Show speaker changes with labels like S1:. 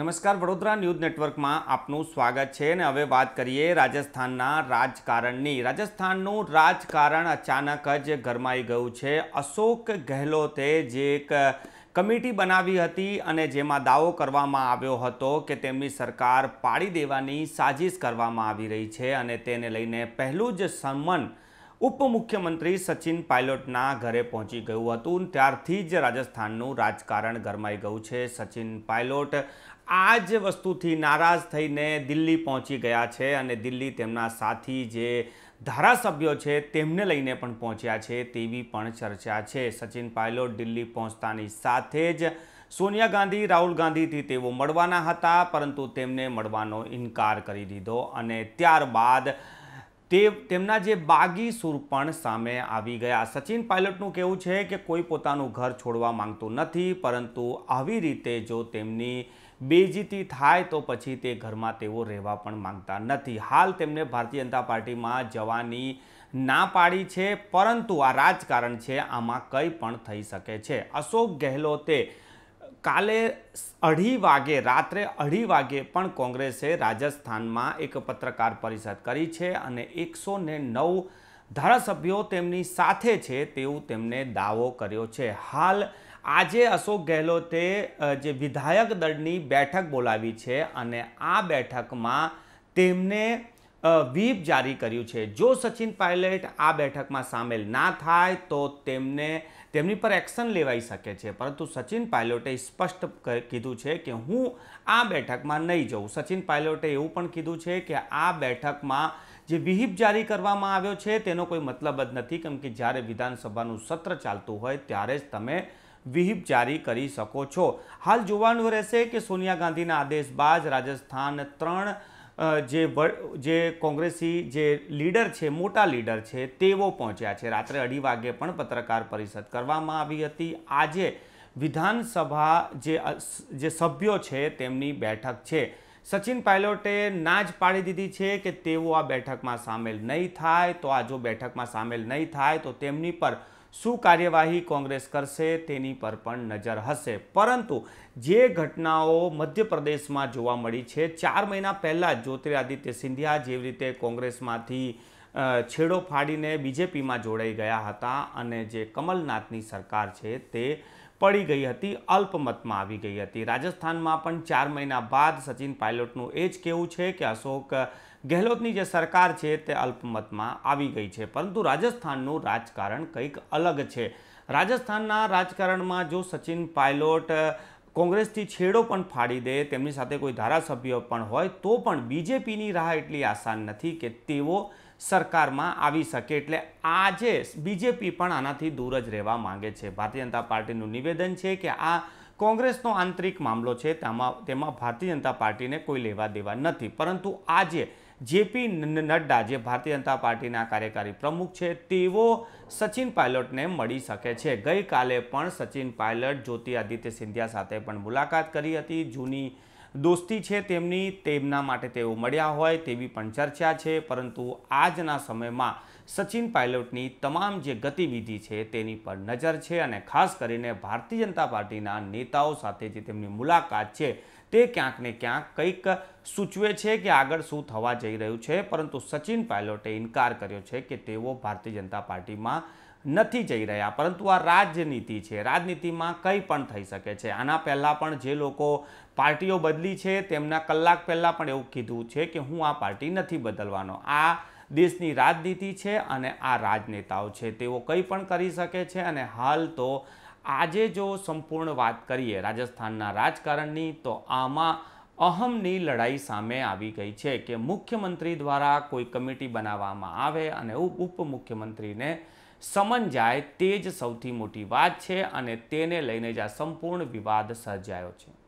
S1: નમસ્કાર વડોદરા ન્યૂઝ નેટવર્કમાં આપનું સ્વાગત છે અને હવે વાત કરીએ રાજસ્થાનના રાજકારણની રાજસ્થાનનું રાજકારણ અચાનક જ ગરમાઈ ગયું છે અશોક ગેહલોતે જે એક કમિટી બનાવી હતી અને જેમાં દાવો કરવામાં આવ્યો હતો કે તેમની સરકાર પાડી દેવાની સાજિશ કરવામાં આવી રહી છે અને તેને લઈને પહેલું જ સન્મન ઉપમુખ્યમંત્રી સચિન પાયલોટના ઘરે પહોંચી ગયું હતું ત્યારથી જ રાજસ્થાનનું રાજકારણ ગરમાઈ ગયું છે સચિન પાયલોટ આ જ વસ્તુથી નારાજ થઈને દિલ્હી પહોંચી ગયા છે અને દિલ્હી તેમના સાથી જે ધારાસભ્યો છે તેમને લઈને પણ પહોંચ્યા છે તેવી પણ ચર્ચા છે સચિન પાયલોટ દિલ્હી પહોંચતાની સાથે જ સોનિયા ગાંધી રાહુલ ગાંધીથી તેઓ મળવાના હતા પરંતુ તેમને મળવાનો ઇનકાર કરી દીધો અને ત્યારબાદ તે તેમના જે બાગી સુર પણ સામે આવી ગયા સચિન પાયલટનું કહેવું છે કે કોઈ પોતાનું ઘર છોડવા માંગતું નથી પરંતુ આવી રીતે જો તેમની બેજીતી થાય તો પછી તે ઘરમાં તેઓ રહેવા પણ માંગતા નથી હાલ તેમને ભારતીય જનતા પાર્ટીમાં જવાની ના પાડી છે પરંતુ આ રાજકારણ છે આમાં કંઈ પણ થઈ શકે છે અશોક ગેહલોતે કાલે અઢી વાગે રાત્રે અઢી વાગે પણ કોંગ્રેસે રાજસ્થાનમાં એક પત્રકાર પરિષદ કરી છે અને એકસો નવ ધારાસભ્યો તેમની સાથે છે તેવું તેમને દાવો કર્યો છે હાલ આજે અશોક ગેહલોતે જે વિધાયક દળની બેઠક બોલાવી છે અને આ બેઠકમાં તેમને વ્હીપ જારી કર્યું છે જો સચિન પાયલટ આ બેઠકમાં સામેલ ના થાય તો તેમને તેમની પર એક્શન લેવાઈ શકે છે પરંતુ સચિન પાયલોટે સ્પષ્ટ કીધું છે કે હું આ બેઠકમાં નહીં જઉં સચિન પાયલોટે એવું પણ કીધું છે કે આ બેઠકમાં જે વિહિપ જારી કરવામાં આવ્યો છે તેનો કોઈ મતલબ જ નથી કેમ કે જ્યારે વિધાનસભાનું સત્ર ચાલતું હોય ત્યારે જ તમે વિહિપ જારી કરી શકો છો હાલ જોવાનું રહેશે કે સોનિયા ગાંધીના આદેશ બાદ રાજસ્થાન ત્રણ જે જે કોંગ્રેસી જે લીડર છે મોટા લીડર છે તેઓ પહોંચ્યા છે રાત્રે અઢી વાગે પણ પત્રકાર પરિષદ કરવામાં આવી હતી આજે વિધાનસભા જે જે સભ્યો છે તેમની બેઠક છે સચિન પાયલોટે ના જ પાડી દીધી છે કે તેઓ આ બેઠકમાં સામેલ નહીં થાય તો આ જો બેઠકમાં સામેલ નહીં થાય તો તેમની પર શું કાર્યવાહી કોંગ્રેસ કરશે તેની પર પણ નજર હશે પરંતુ જે ઘટનાઓ મધ્યપ્રદેશમાં જોવા મળી છે ચાર મહિના પહેલાં જ જ્યોતિરાદિત્ય સિંધિયા જેવી રીતે કોંગ્રેસમાંથી છેડો ફાડીને બીજેપીમાં જોડાઈ ગયા હતા અને જે કમલનાથની સરકાર છે તે પડી ગઈ હતી અલ્પમતમાં આવી ગઈ હતી રાજસ્થાનમાં પણ ચાર મહિના બાદ સચિન પાયલોટનું એ જ કહેવું છે કે અશોક ગેહલોતની જે સરકાર છે તે અલ્પમતમાં આવી ગઈ છે પરંતુ રાજસ્થાનનું રાજકારણ કંઈક અલગ છે રાજસ્થાનના રાજકારણમાં જો સચિન પાયલોટ કોંગ્રેસથી છેડો પણ ફાડી દે તેમની સાથે કોઈ ધારાસભ્ય પણ હોય તો પણ બીજેપીની રાહ એટલી આસાન નથી કે તેઓ સરકારમાં આવી શકે એટલે આજે બીજેપી પણ આનાથી દૂર જ રહેવા માંગે છે ભારતીય જનતા પાર્ટીનું નિવેદન છે કે આ કોંગ્રેસનો આંતરિક મામલો છે તેમાં તેમાં ભારતીય જનતા પાર્ટીને કોઈ લેવા દેવા નથી પરંતુ આજે જેપી નડ્ડા જે ભારતીય જનતા પાર્ટીના કાર્યકારી પ્રમુખ છે તેઓ સચિન પાયલોટને મળી શકે છે ગઈકાલે પણ સચિન પાયલટ જ્યોતિ આદિત્ય સિંધિયા સાથે પણ મુલાકાત કરી હતી જૂની દોસ્તી છે તેમની તેમના માટે તેઓ મળ્યા હોય તેવી પણ ચર્ચા છે પરંતુ આજના સમયમાં સચિન પાયલોટની તમામ જે ગતિવિધિ છે તેની પર નજર છે અને ખાસ કરીને ભારતીય જનતા પાર્ટીના નેતાઓ સાથે જે તેમની મુલાકાત છે તે ક્યાંક ને ક્યાંક કંઈક સૂચવે છે કે આગળ શું થવા જઈ રહ્યું છે પરંતુ સચિન પાયલોટે ઇનકાર કર્યો છે કે તેઓ ભારતીય જનતા પાર્ટીમાં નથી જઈ રહ્યા પરંતુ આ રાજનીતિ છે રાજનીતિમાં કંઈ પણ થઈ શકે છે આના પહેલાં પણ જે લોકો પાર્ટીઓ બદલી છે તેમના કલાક પહેલાં પણ એવું કીધું છે કે હું આ પાર્ટી નથી બદલવાનો આ દેશની રાજનીતિ છે અને આ રાજનેતાઓ છે તેઓ કંઈ પણ કરી શકે છે અને હાલ તો આજે જો સંપૂર્ણ વાત કરીએ રાજસ્થાનના રાજકારણની તો આમાં અહમની લડાઈ સામે આવી ગઈ છે કે મુખ્યમંત્રી દ્વારા કોઈ કમિટી બનાવવામાં આવે અને ઉપ ઉપમુખ્યમંત્રીને સમન જાય તે જ સૌથી મોટી વાત છે અને તેને લઈને જ આ સંપૂર્ણ વિવાદ સર્જાયો છે